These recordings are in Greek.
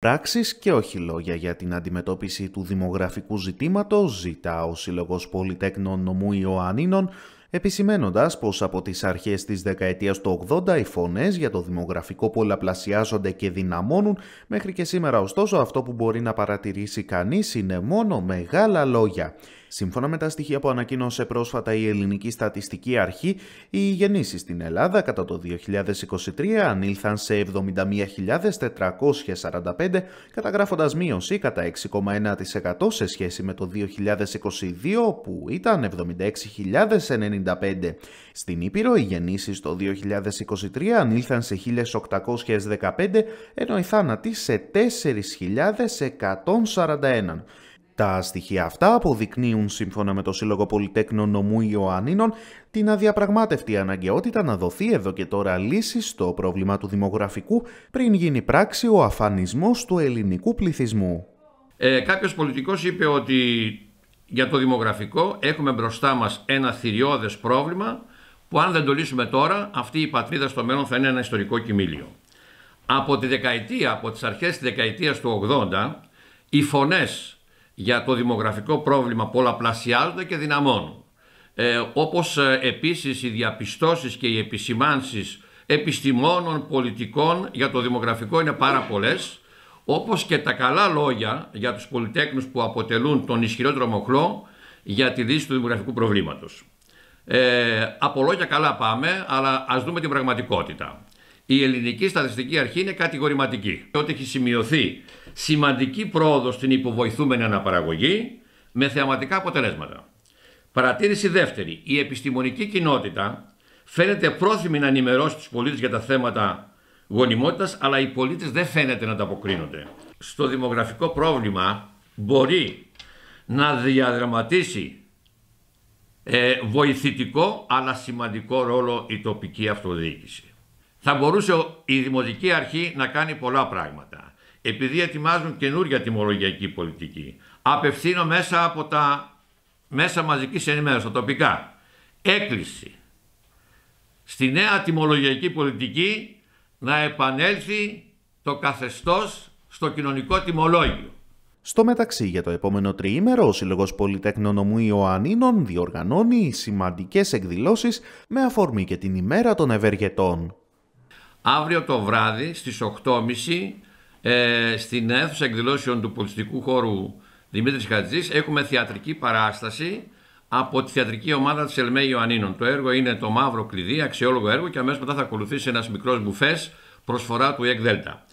Πράξεις και όχι λόγια για την αντιμετώπιση του δημογραφικού ζητήματος ζητά ο Σύλλογος Πολυτέκνων Νομού Ιωαννίνων επισημένοντας πως από τις αρχές της δεκαετίας του 80 οι φωνές για το δημογραφικό πολλαπλασιάζονται και δυναμώνουν, μέχρι και σήμερα ωστόσο αυτό που μπορεί να παρατηρήσει κανείς είναι μόνο μεγάλα λόγια. Σύμφωνα με τα στοιχεία που ανακοίνωσε πρόσφατα η Ελληνική Στατιστική Αρχή, οι γεννήσεις στην Ελλάδα κατά το 2023 ανήλθαν σε 71.445, καταγράφοντας μείωση κατά 6,1% σε σχέση με το 2022 που ήταν 76.090. Στην Ήπειρο οι γεννήσεις το 2023 ανήλθαν σε 1815 ενώ οι θάνατοι σε 4.141. Τα στοιχεία αυτά αποδεικνύουν σύμφωνα με το Σύλλογο Πολυτέκνων Νομού Ιωάννινων την αδιαπραγμάτευτη αναγκαιότητα να δοθεί εδώ και τώρα λύση στο πρόβλημα του δημογραφικού πριν γίνει πράξη ο αφανισμός του ελληνικού πληθυσμού. Ε, κάποιος πολιτικός είπε ότι για το δημογραφικό έχουμε μπροστά μας ένα θηριώδες πρόβλημα που αν δεν το λύσουμε τώρα αυτή η πατρίδα στο μέλλον θα είναι ένα ιστορικό κοιμήλιο. Από τη δεκαετία, από τις αρχές της δεκαετίας του 80 οι φωνές για το δημογραφικό πρόβλημα πολλαπλασιάζονται και δυναμώνουν. Ε, όπως ε, επίσης οι διαπιστώσεις και οι επισημάνσεις επιστημόνων, πολιτικών για το δημογραφικό είναι πάρα πολλές όπως και τα καλά λόγια για τους πολυτέκνους που αποτελούν τον ισχυρότερο μοχλό για τη δύση του δημογραφικού προβλήματος. Ε, από λόγια καλά πάμε, αλλά ας δούμε την πραγματικότητα. Η ελληνική στατιστική αρχή είναι κατηγορηματική, ότι έχει σημειωθεί σημαντική πρόοδος στην υποβοηθούμενη αναπαραγωγή με θεαματικά αποτελέσματα. Παρατήρηση δεύτερη, η επιστημονική κοινότητα φαίνεται πρόθυμη να ενημερώσει τους πολίτες για τα θέματα αλλά οι πολίτες δεν φαίνεται να τα αποκρίνονται. Στο δημογραφικό πρόβλημα μπορεί να διαδραματίσει ε, βοηθητικό αλλά σημαντικό ρόλο η τοπική αυτοδιοίκηση. Θα μπορούσε η Δημοτική Αρχή να κάνει πολλά πράγματα. Επειδή ετοιμάζουν καινούργια τιμολογιακή πολιτική, απευθύνω μέσα από τα μέσα μαζικής ενημέρωσης, τα τοπικά, έκκληση στη νέα τιμολογιακή πολιτική να επανέλθει το καθεστώς στο κοινωνικό τιμολόγιο. Στο μεταξύ, για το επόμενο τριήμερο, ο Σύλλογος Πολυτέχνων Ομού Ιωαννίνων διοργανώνει σημαντικές εκδηλώσεις με αφορμή και την ημέρα των ευεργετών. Αύριο το βράδυ στις 8.30 ε, στην αίθουσα εκδηλώσεων του πολιτιστικού χώρου Δημήτρης Χατζής έχουμε θεατρική παράσταση από τη θεατρική ομάδα της Ελμέ Ιωαννίνων. Το έργο είναι το Μαύρο Κλειδί, αξιόλογο έργο και αμέσως μετά θα ακολουθήσει ένας μικρός μπουφές προσφορά του ΕΚΔΕΛΤΑ.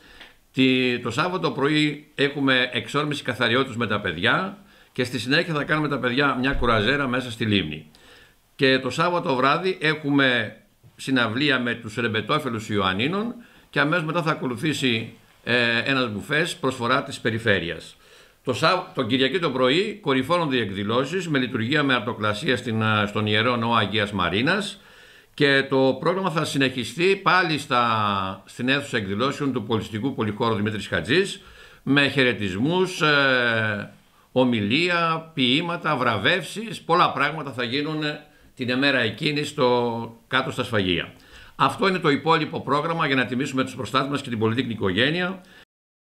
ΔΕΛΤΑ. Το Σάββατο πρωί έχουμε εξόρμηση καθαριότητας με τα παιδιά και στη συνέχεια θα κάνουμε τα παιδιά μια κουραζέρα μέσα στη λίμνη. Και το Σάββατο βράδυ έχουμε συναυλία με τους ρεμπετόφελους Ιωαννίνων και αμέσως μετά θα ακολουθήσει ένα ε, ένας προσφορά της περιφέρειας. Το Σα... τον Κυριακή το πρωί κορυφώνονται οι εκδηλώσεις με λειτουργία με αρτοκλασία στην, στον ιερό Νόο Αγίας Μαρίνας και το πρόγραμμα θα συνεχιστεί πάλι στα, στην αίθουσα εκδηλώσεων του πολιτιστικού Πολυχώρου Δημήτρης Χατζής με χαιρετισμούς, ε, ομιλία, ποίηματα, βραβεύσεις. Πολλά πράγματα θα γίνουν την ημέρα εκείνη στο, κάτω στα σφαγεία. Αυτό είναι το υπόλοιπο πρόγραμμα για να τιμήσουμε τους προστάτες μας και την πολιτική οικογένεια.